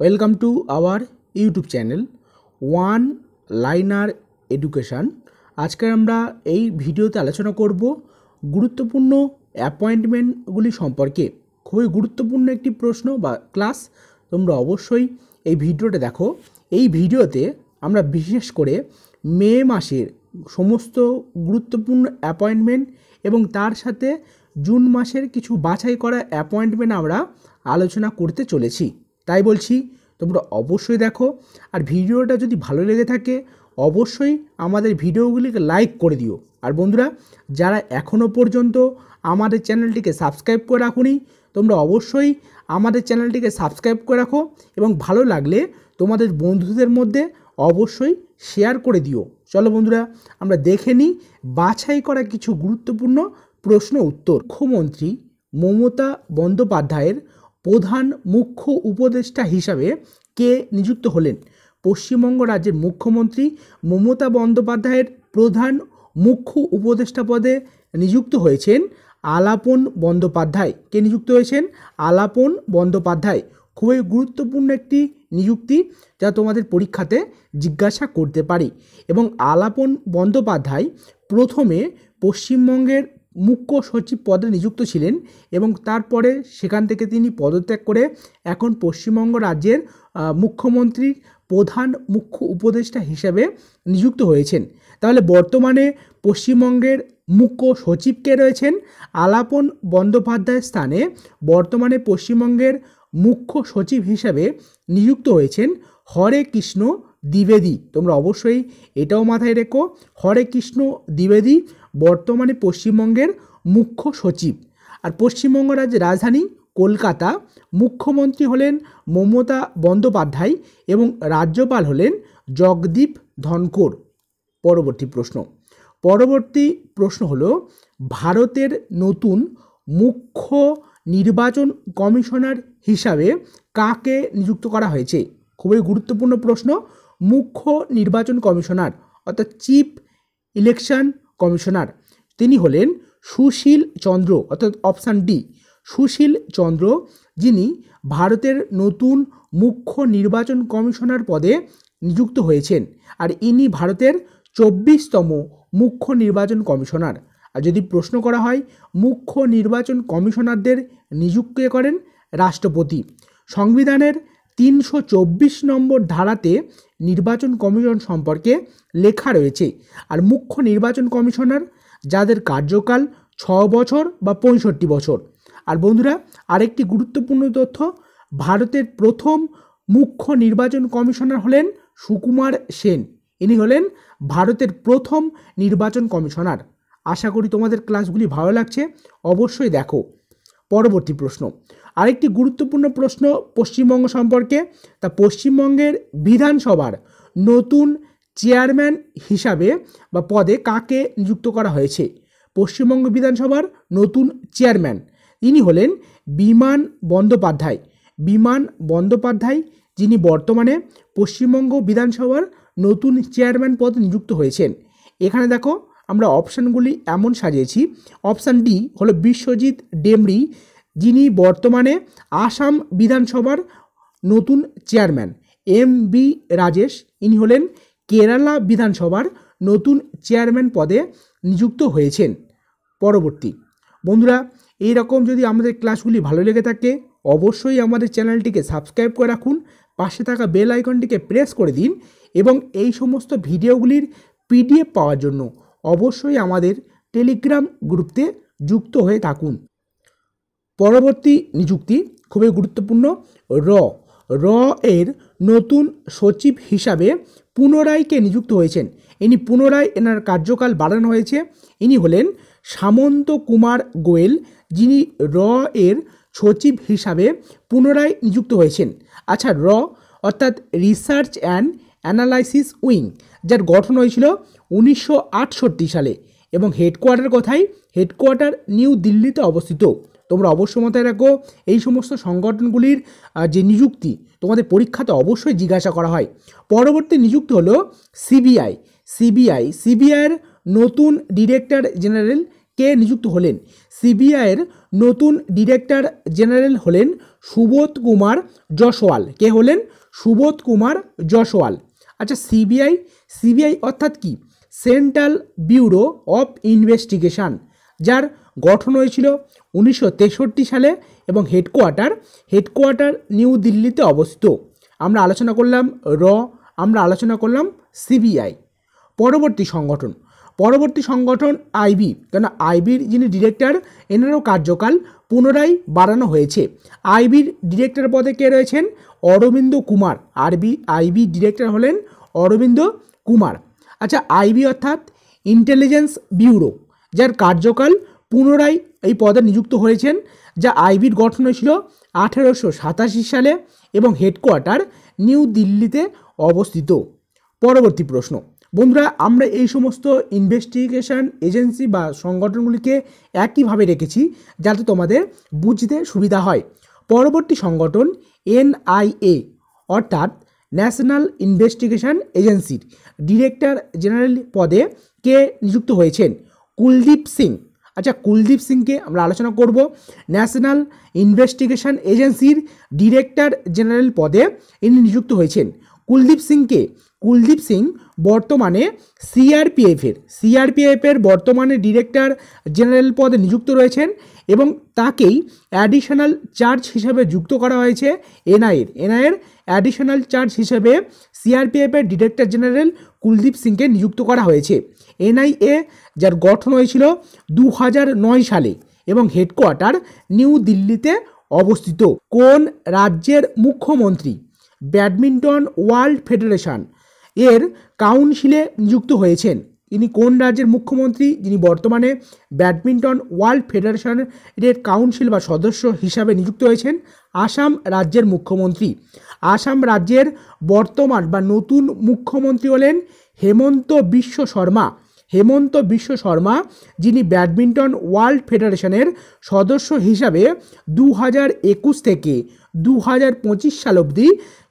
welcome to our YouTube channel one liner education আজকে আমরা এই ভিডিওতে আলোচনা করব গুরুত্বপূর্ণ অ্যাপয়েন্টমেন্টগুলি সম্পর্কে খুবই গুরুত্বপূর্ণ একটি প্রশ্ন বা ক্লাস তোমরা অবশ্যই এই ভিডিওটা দেখো এই ভিডিওতে আমরা বিশেষ করে মে মাসের সমস্ত গুরুত্বপূর্ণ অ্যাপয়েন্টমেন্ট এবং তার সাথে জুন মাসের কিছু বাছাই করা অ্যাপয়েন্টমেন্ট আমরা আলোচনা করতে চলেছি তাই বলছি তোমরা অবশ্যই দেখো আর ভিডিওটা যদি ভালো লেগে থাকে অবশ্যই আমাদের ভিডিওগুলিকে লাইক করে দিও আর বন্ধুরা যারা এখনও পর্যন্ত আমাদের চ্যানেলটিকে সাবস্ক্রাইব করে রাখুনি তোমরা অবশ্যই আমাদের চ্যানেলটিকে সাবস্ক্রাইব করে রাখো এবং ভালো লাগলে তোমাদের বন্ধুদের মধ্যে অবশ্যই শেয়ার করে দিও চলো বন্ধুরা আমরা দেখে নিই বাছাই করা কিছু গুরুত্বপূর্ণ প্রশ্ন উত্তর মুখ্যমন্ত্রী মমতা বন্দ্যোপাধ্যায়ের প্রধান মুখ্য উপদেষ্টা হিসাবে কে নিযুক্ত হলেন পশ্চিমবঙ্গ রাজ্যের মুখ্যমন্ত্রী মমতা বন্দ্যোপাধ্যায়ের প্রধান মুখ্য উপদেষ্টা পদে নিযুক্ত হয়েছেন আলাপন বন্দ্যোপাধ্যায় কে নিযুক্ত হয়েছেন আলাপন বন্দ্যোপাধ্যায় খুবই গুরুত্বপূর্ণ একটি নিযুক্তি যা তোমাদের পরীক্ষাতে জিজ্ঞাসা করতে পারি এবং আলাপন বন্দ্যোপাধ্যায় প্রথমে পশ্চিমবঙ্গের মুখ্য সচিব পদে নিযুক্ত ছিলেন এবং তারপরে সেখান থেকে তিনি পদত্যাগ করে এখন পশ্চিমবঙ্গ রাজ্যের মুখ্যমন্ত্রী প্রধান মুখ্য উপদেষ্টা হিসাবে নিযুক্ত হয়েছেন তাহলে বর্তমানে পশ্চিমবঙ্গের মুখ্য সচিব কে রয়েছেন আলাপন বন্দ্যোপাধ্যায়ের স্থানে বর্তমানে পশ্চিমবঙ্গের মুখ্য সচিব হিসাবে নিযুক্ত হয়েছেন হরে কৃষ্ণ দ্বিবেদী তোমরা অবশ্যই এটাও মাথায় রেখো হরে কৃষ্ণ দ্বিবেদী বর্তমানে পশ্চিমবঙ্গের মুখ্য সচিব আর পশ্চিমবঙ্গ রাজ্যের রাজধানী কলকাতা মুখ্যমন্ত্রী হলেন মমতা বন্দ্যোপাধ্যায় এবং রাজ্যপাল হলেন জগদীপ ধনকর পরবর্তী প্রশ্ন পরবর্তী প্রশ্ন হল ভারতের নতুন মুখ্য নির্বাচন কমিশনার হিসাবে কাকে নিযুক্ত করা হয়েছে খুবই গুরুত্বপূর্ণ প্রশ্ন মুখ্য নির্বাচন কমিশনার অর্থাৎ চিফ ইলেকশন কমিশনার তিনি হলেন সুশীল চন্দ্র অর্থাৎ অপশান ডি সুশীল চন্দ্র যিনি ভারতের নতুন মুখ্য নির্বাচন কমিশনার পদে নিযুক্ত হয়েছেন আর ইনি ভারতের চব্বিশতম মুখ্য নির্বাচন কমিশনার আর যদি প্রশ্ন করা হয় মুখ্য নির্বাচন কমিশনারদের নিযুক্ত করেন রাষ্ট্রপতি সংবিধানের তিনশো নম্বর ধারাতে নির্বাচন কমিশন সম্পর্কে লেখা রয়েছে আর মুখ্য নির্বাচন কমিশনার যাদের কার্যকাল ছ বছর বা পঁয়ষট্টি বছর আর বন্ধুরা আরেকটি গুরুত্বপূর্ণ তথ্য ভারতের প্রথম মুখ্য নির্বাচন কমিশনার হলেন সুকুমার সেন ইনি হলেন ভারতের প্রথম নির্বাচন কমিশনার আশা করি তোমাদের ক্লাসগুলি ভালো লাগছে অবশ্যই দেখো পরবর্তী প্রশ্ন আরেকটি গুরুত্বপূর্ণ প্রশ্ন পশ্চিমবঙ্গ সম্পর্কে তা পশ্চিমবঙ্গের বিধানসভার নতুন চেয়ারম্যান হিসাবে বা পদে কাকে নিযুক্ত করা হয়েছে পশ্চিমবঙ্গ বিধানসভার নতুন চেয়ারম্যান তিনি হলেন বিমান বন্দ্যোপাধ্যায় বিমান বন্দ্যোপাধ্যায় যিনি বর্তমানে পশ্চিমবঙ্গ বিধানসভার নতুন চেয়ারম্যান পদে নিযুক্ত হয়েছেন এখানে দেখো আমরা অপশানগুলি এমন সাজিয়েছি অপশান ডি হলো বিশ্বজিৎ ডেমরি যিনি বর্তমানে আসাম বিধানসভার নতুন চেয়ারম্যান এম বি রাজেশ ইনি হলেন কেরালা বিধানসভার নতুন চেয়ারম্যান পদে নিযুক্ত হয়েছেন পরবর্তী বন্ধুরা এই রকম যদি আমাদের ক্লাসগুলি ভালো লেগে থাকে অবশ্যই আমাদের চ্যানেলটিকে সাবস্ক্রাইব করে রাখুন পাশে থাকা বেল আইকনটিকে প্রেস করে দিন এবং এই সমস্ত ভিডিওগুলির পিডিএফ পাওয়ার জন্য অবশ্যই আমাদের টেলিগ্রাম গ্রুপতে যুক্ত হয়ে থাকুন পরবর্তী নিযুক্তি খুবই গুরুত্বপূর্ণ র র এর নতুন সচিব হিসাবে পুনরায়কে নিযুক্ত হয়েছেন ইনি পুনরায় এনার কার্যকাল বাড়ানো হয়েছে ইনি হলেন সামন্ত কুমার গোয়েল যিনি র এর সচিব হিসাবে পুনরায় নিযুক্ত হয়েছেন আচ্ছা র অর্থাৎ রিসার্চ অ্যান্ড অ্যানালাইসিস উইং যার গঠন হয়েছিল উনিশশো সালে এবং হেডকোয়ার্টার কথাই হেডকোয়ার্টার নিউ দিল্লিতে অবস্থিত তোমরা অবশ্যই মাথায় রাখো এই সমস্ত সংগঠনগুলির যে নিযুক্তি তোমাদের পরীক্ষাতে অবশ্যই জিজ্ঞাসা করা হয় পরবর্তী নিযুক্তি হলো সিবিআই সিবিআই সিবিআইয়ের নতুন ডিরেক্টর জেনারেল কে নিযুক্ত হলেন সিবিআইয়ের নতুন ডিরেক্টর জেনারেল হলেন সুবোধ কুমার জসওয়াল কে হলেন সুবোধ কুমার জসওয়াল আচ্ছা সিবিআই সিবিআই অর্থাৎ কি সেন্ট্রাল ব্যুরো অফ ইনভেস্টিগেশান যার গঠন হয়েছিল উনিশশো সালে এবং হেডকোয়ার্টার হেডকোয়ার্টার নিউ দিল্লিতে অবস্থিত আমরা আলোচনা করলাম র আমরা আলোচনা করলাম সিবিআই পরবর্তী সংগঠন পরবর্তী সংগঠন আইবি কেন আইবির যিনি ডিরেক্টর এনারও কার্যকাল পুনরায় বাড়ানো হয়েছে আইবির ডিরেক্টর পদে কে রয়েছেন অরবিন্দ কুমার আরবি আইবি ডিরেক্টর হলেন অরবিন্দ কুমার আচ্ছা আইবি অর্থাৎ ইন্টেলিজেন্স ব্যুরো যার কার্যকাল পুনরায় এই পদে নিযুক্ত হয়েছেন যা আইবির গঠন হয়েছিল আঠেরোশো সাতাশি সালে এবং হেডকোয়ার্টার নিউ দিল্লিতে অবস্থিত পরবর্তী প্রশ্ন বন্ধুরা আমরা এই সমস্ত ইনভেস্টিগেশন এজেন্সি বা সংগঠনগুলিকে একইভাবে রেখেছি যাতে তোমাদের বুঝতে সুবিধা হয় পরবর্তী সংগঠন এনআইএ অর্থাৎ ন্যাশনাল ইনভেস্টিগেশন এজেন্সির ডিরেক্টর জেনারেল পদে কে নিযুক্ত হয়েছেন কুলদীপ সিং আচ্ছা কুলদীপ সিংকে আমরা আলোচনা করব ন্যাশনাল ইনভেস্টিগেশন এজেন্সির ডিরেক্টর জেনারেল পদে ইনি নিযুক্ত হয়েছেন কুলদীপ সিংকে কুলদীপ সিং বর্তমানে সিআরপিএফের সিআরপিএফের বর্তমানে ডিরেক্টর জেনারেল পদে নিযুক্ত রয়েছেন এবং তাকেই অ্যাডিশনাল চার্জ হিসাবে যুক্ত করা হয়েছে এনআইয়ের এনআইয়ের অ্যাডিশনাল চার্জ হিসেবে সিআরপিএফের ডিরেক্টর জেনারেল কুলদীপ সিংকে নিযুক্ত করা হয়েছে এনআইএ যার গঠন হয়েছিল দু সালে এবং হেডকোয়ার্টার নিউ দিল্লিতে অবস্থিত কোন রাজ্যের মুখ্যমন্ত্রী ব্যাডমিন্টন ওয়ার্ল্ড ফেডারেশন এর কাউন্সিলে নিযুক্ত হয়েছেন ইনি কোন রাজ্যের মুখ্যমন্ত্রী যিনি বর্তমানে ব্যাডমিন্টন ওয়ার্ল্ড ফেডারেশনের কাউন্সিল বা সদস্য হিসাবে নিযুক্ত হয়েছেন আসাম রাজ্যের মুখ্যমন্ত্রী আসাম রাজ্যের বর্তমান বা নতুন মুখ্যমন্ত্রী হলেন হেমন্ত বিশ্ব শর্মা হেমন্ত বিশ্ব শর্মা যিনি ব্যাডমিন্টন ওয়ার্ল্ড ফেডারেশনের সদস্য হিসাবে দু একুশ থেকে দু হাজার পঁচিশ সাল অবধি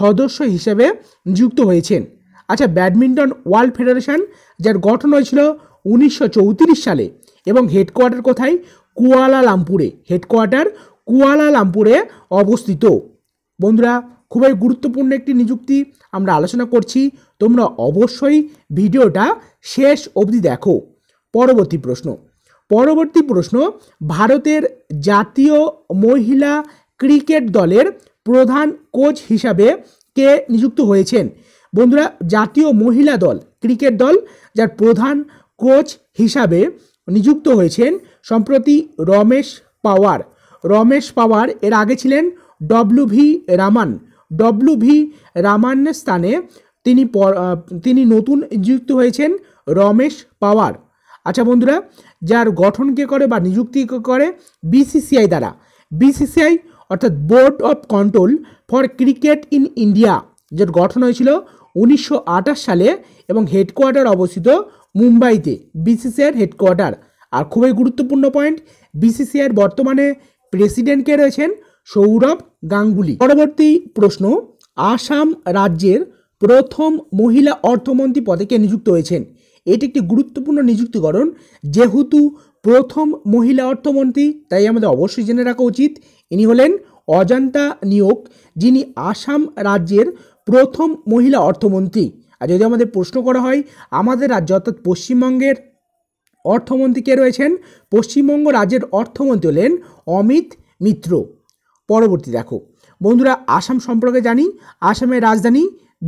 সদস্য হিসেবে নিযুক্ত হয়েছেন আচ্ছা ব্যাডমিন্টন ওয়ার্ল্ড ফেডারেশন যার গঠন হয়েছিল উনিশশো সালে এবং হেডকোয়ার্টার কোথায় কুয়ালালামপুরে হেডকোয়ার্টার কুয়ালালামপুরে অবস্থিত বন্ধুরা খুবই গুরুত্বপূর্ণ একটি নিযুক্তি আমরা আলোচনা করছি তোমরা অবশ্যই ভিডিওটা শেষ অবধি দেখো পরবর্তী প্রশ্ন পরবর্তী প্রশ্ন ভারতের জাতীয় মহিলা ক্রিকেট দলের প্রধান কোচ হিসাবে কে নিযুক্ত হয়েছেন বন্ধুরা জাতীয় মহিলা দল ক্রিকেট দল যার প্রধান কোচ হিসাবে নিযুক্ত হয়েছেন সম্প্রতি রমেশ পাওয়ার রমেশ পাওয়ার এর আগে ছিলেন W V Raman W V রামান্যের স্থানে তিনি তিনি নতুন নিযুক্ত হয়েছেন রমেশ পাওয়ার আচ্ছা বন্ধুরা যার গঠন কে করে বা নিযুক্তি করে বিসিসিআই দ্বারা বিসিসিআই অর্থাৎ board of control for cricket in India যার গঠন হয়েছিল উনিশশো সালে এবং হেডকোয়ার্টার অবস্থিত মুম্বাইতে বিসিসিআইয়ের হেডকোয়ার্টার আর খুবই গুরুত্বপূর্ণ পয়েন্ট বিসিসিআইয়ের বর্তমানে প্রেসিডেন্টকে রয়েছেন সৌরভ গাঙ্গুলি পরবর্তী প্রশ্ন আসাম রাজ্যের প্রথম মহিলা অর্থমন্ত্রী পদে কে নিযুক্ত হয়েছেন এটি একটি গুরুত্বপূর্ণ নিযুক্তিকরণ যেহেতু প্রথম মহিলা অর্থমন্ত্রী তাই আমাদের অবশ্যই জেনে রাখা উচিত ইনি হলেন অজান্তা নিয়োগ যিনি আসাম রাজ্যের প্রথম মহিলা অর্থমন্ত্রী আর যদি আমাদের প্রশ্ন করা হয় আমাদের রাজ্য অর্থাৎ পশ্চিমবঙ্গের অর্থমন্ত্রী কে রয়েছেন পশ্চিমবঙ্গ রাজ্যের অর্থমন্ত্রী হলেন অমিত মিত্র পরবর্তী দেখো বন্ধুরা আসাম সম্পর্কে জানি আসামের রাজধানী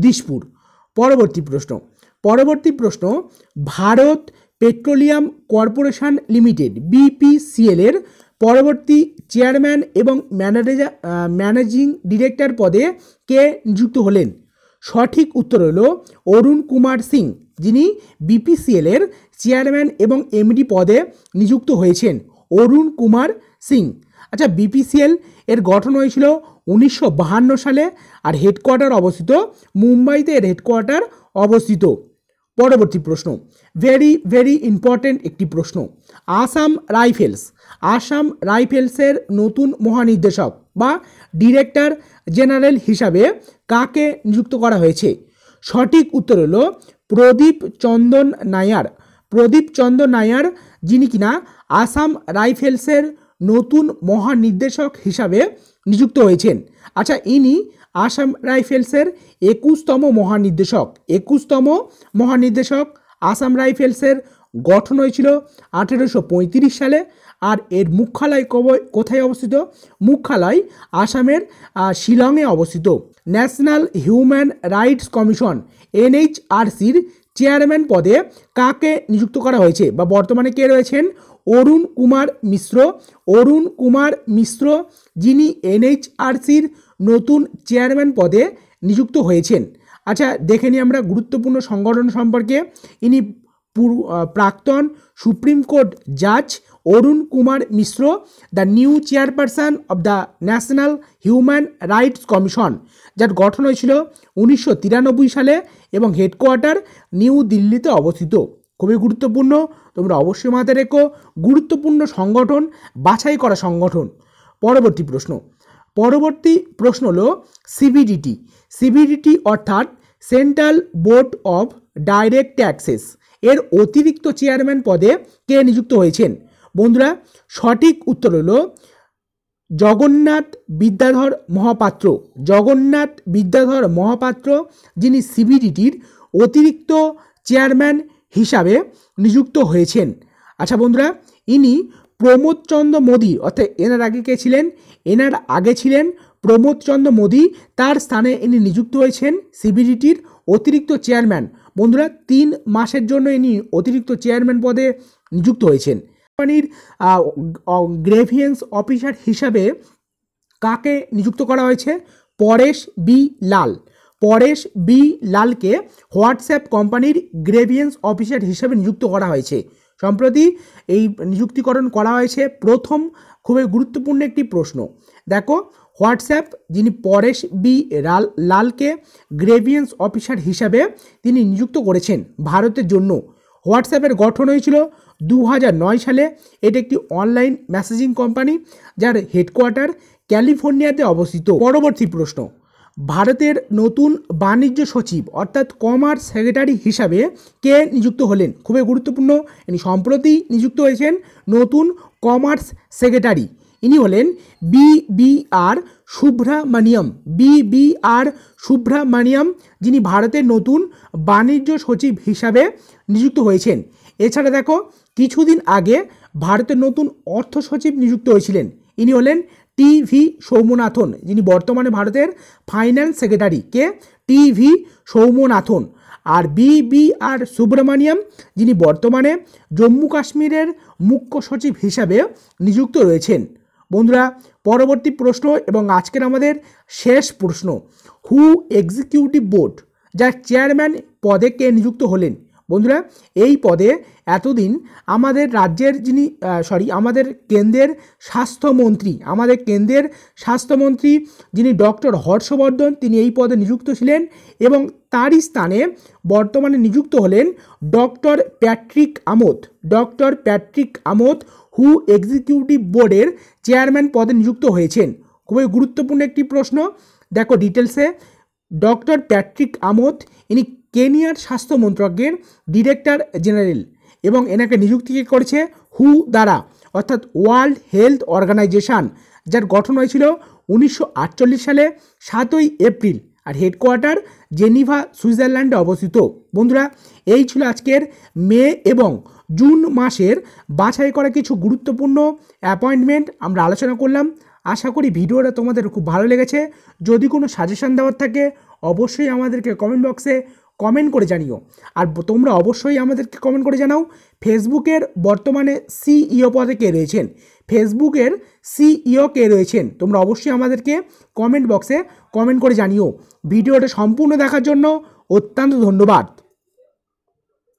দিসপুর পরবর্তী প্রশ্ন পরবর্তী প্রশ্ন ভারত পেট্রোলিয়াম কর্পোরেশন লিমিটেড বিপিসিএলের পরবর্তী চেয়ারম্যান এবং ম্যানেজার ম্যানেজিং ডিরেক্টর পদে কে নিযুক্ত হলেন সঠিক উত্তর হল অরুণ কুমার সিং যিনি বিপিসিএলের চেয়ারম্যান এবং এমডি পদে নিযুক্ত হয়েছেন অরুণ কুমার সিং আচ্ছা বিপিসিএল এর গঠন হয়েছিল উনিশশো সালে আর হেডকোয়ার্টার অবস্থিত মুম্বাইতে এর হেডকোয়ার্টার অবস্থিত পরবর্তী প্রশ্ন ভেরি ভেরি ইম্পর্ট্যান্ট একটি প্রশ্ন আসাম রাইফেলস আসাম রাইফেলসের নতুন মহানির্দেশক বা ডিরেক্টর জেনারেল হিসাবে কাকে নিযুক্ত করা হয়েছে সঠিক উত্তর হলো প্রদীপ চন্দন নায়ার প্রদীপ চন্দ্র নায়ার যিনি কিনা আসাম রাইফেলসের নতুন মহানির্দেশক হিসাবে নিযুক্ত হয়েছেন আচ্ছা ইনি আসাম রাইফেলসের একুশতম মহানির্দেশক একুশতম মহানির্দেশক আসাম রাইফেলসের গঠন হয়েছিল আঠেরোশো সালে আর এর মুখ্যালয় কব কোথায় অবস্থিত মুখ্যালয় আসামের শিলংয়ে অবস্থিত ন্যাশনাল হিউম্যান রাইটস কমিশন এনএইচআরসির চেয়ারম্যান পদে কাকে নিযুক্ত করা হয়েছে বা বর্তমানে কে রয়েছেন অরুণ কুমার মিশ্র অরুণ কুমার মিশ্র যিনি এনএইচআরসির নতুন চেয়ারম্যান পদে নিযুক্ত হয়েছেন আচ্ছা দেখে নিই আমরা গুরুত্বপূর্ণ সংগঠন সম্পর্কে ইনি প্রাক্তন সুপ্রিম কোর্ট জাজ Arun Kumar Mishra the new chairperson of the national human rights commission যার গঠন হয়েছিল উনিশশো সালে এবং হেডকোয়ার্টার নিউ দিল্লিতে অবস্থিত খুবই গুরুত্বপূর্ণ তোমরা অবশ্যই মাথায় রেখো গুরুত্বপূর্ণ সংগঠন বাছাই করা সংগঠন পরবর্তী প্রশ্ন পরবর্তী প্রশ্ন হল সিবিডিটি সিবিডিটি অর্থাৎ central board of direct taxes এর অতিরিক্ত চেয়ারম্যান পদে কে নিযুক্ত হয়েছেন বন্ধুরা সঠিক উত্তর হলো জগন্নাথ বিদ্যাধর মহাপাত্র জগন্নাথ বিদ্যাধর মহাপাত্র যিনি সিবিডিটির অতিরিক্ত চেয়ারম্যান হিসাবে নিযুক্ত হয়েছেন আচ্ছা বন্ধুরা ইনি প্রমোদচন্দ্র মোদী অর্থাৎ এনার আগে কে ছিলেন এনার আগে ছিলেন প্রমোদচন্দ্র মোদী তার স্থানে ইনি নিযুক্ত হয়েছেন সিবিডিটির অতিরিক্ত চেয়ারম্যান বন্ধুরা তিন মাসের জন্য ইনি অতিরিক্ত চেয়ারম্যান পদে নিযুক্ত হয়েছেন কোম্পানির গ্রেভিয়েন্স অফিসার হিসাবে কাকে নিযুক্ত করা হয়েছে পরেশ বি লাল পরেশ বি লালকে হোয়াটসঅ্যাপ কোম্পানির গ্রেভিয়েন্স অফিসার হিসাবে নিযুক্ত করা হয়েছে সম্প্রতি এই নিযুক্তিকরণ করা হয়েছে প্রথম খুবই গুরুত্বপূর্ণ একটি প্রশ্ন দেখো হোয়াটসঅ্যাপ যিনি পরেশ বি রাল লালকে গ্রেভিয়েন্স অফিসার হিসাবে তিনি নিযুক্ত করেছেন ভারতের জন্য হোয়াটসঅ্যাপের গঠন হয়েছিল দু সালে এটি একটি অনলাইন মেসেজিং কোম্পানি যার হেডকোয়ার্টার ক্যালিফোর্নিয়াতে অবস্থিত পরবর্তী প্রশ্ন ভারতের নতুন বাণিজ্য সচিব অর্থাৎ কমার্স সেক্রেটারি হিসাবে কে নিযুক্ত হলেন খুবই গুরুত্বপূর্ণ সম্প্রতি নিযুক্ত হয়েছেন নতুন কমার্স সেক্রেটারি ইনি হলেন B B R Subrahmanyam B B R Subrahmanyam যিনি ভারতের নতুন বাণিজ্য সচিব হিসাবে নিযুক্ত হয়েছেন এছাড়া দেখো কিছুদিন আগে ভারতের নতুন অর্থ সচিব নিযুক্ত হয়েছিলেন ইনি হলেন টি ভি সৌমনাথন যিনি বর্তমানে ভারতের ফাইন্যান্স সেক্রেটারি কে টি ভি সৌমনাথন আর বি বি আর সুব্রমণিয়াম যিনি বর্তমানে জম্মু কাশ্মীরের মুখ্য সচিব হিসাবে নিযুক্ত রয়েছেন বন্ধুরা পরবর্তী প্রশ্ন এবং আজকের আমাদের শেষ প্রশ্ন হু এক্সিকিউটিভ বোর্ড যার চেয়ারম্যান পদে কে নিযুক্ত হলেন বন্ধুরা এই পদে এতদিন আমাদের রাজ্যের যিনি সরি আমাদের কেন্দ্রের স্বাস্থ্যমন্ত্রী আমাদের কেন্দ্রের স্বাস্থ্যমন্ত্রী যিনি ডক্টর হর্ষবর্ধন তিনি এই পদে নিযুক্ত ছিলেন এবং তারই স্থানে বর্তমানে নিযুক্ত হলেন doctor Patrick Amoth doctor Patrick Amoth হু এক্সিকিউটিভ বোর্ডের চেয়ারম্যান পদে নিযুক্ত হয়েছেন খুবই গুরুত্বপূর্ণ একটি প্রশ্ন দেখো ডিটেলসে ডক্টর প্যাট্রিক আমোদ ইনি কেনিয়ার স্বাস্থ্য মন্ত্রকের ডিরেক্টর জেনারেল এবং এনাকে নিযুক্তি করেছে হু দ্বারা অর্থাৎ ওয়ার্ল্ড হেলথ অর্গানাইজেশান যার গঠন হয়েছিল উনিশশো সালে সাতই এপ্রিল আর হেডকোয়ার্টার জেনিভা সুইজারল্যান্ডে অবস্থিত বন্ধুরা এই ছিল আজকের মে এবং জুন মাসের বাছাই করা কিছু গুরুত্বপূর্ণ অ্যাপয়েন্টমেন্ট আমরা আলোচনা করলাম আশা করি ভিডিওটা তোমাদের খুব ভালো লেগেছে যদি কোনো সাজেশান দেওয়ার থাকে অবশ্যই আমাদেরকে কমেন্ট বক্সে কমেন্ট করে জানিও আর তোমরা অবশ্যই আমাদেরকে কমেন্ট করে জানাও ফেসবুকের বর্তমানে সিইও e পদে কে রয়েছেন ফেসবুকের সিইও e কে রয়েছেন তোমরা অবশ্যই আমাদেরকে কমেন্ট বক্সে কমেন্ট করে জানিও ভিডিওটা সম্পূর্ণ দেখার জন্য অত্যন্ত ধন্যবাদ